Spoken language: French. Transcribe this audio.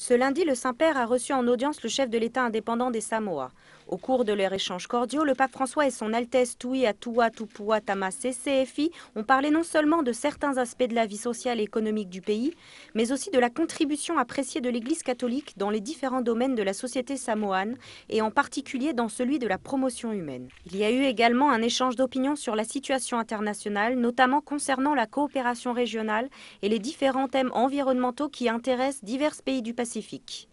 Ce lundi, le Saint-Père a reçu en audience le chef de l'État indépendant des Samoa. Au cours de leur échanges cordiaux, le pape François et son Altesse Tui Atua Tupua Tamase CFI ont parlé non seulement de certains aspects de la vie sociale et économique du pays, mais aussi de la contribution appréciée de l'Église catholique dans les différents domaines de la société samoane et en particulier dans celui de la promotion humaine. Il y a eu également un échange d'opinions sur la situation internationale, notamment concernant la coopération régionale et les différents thèmes environnementaux qui intéressent divers pays du Pacifique spécifique.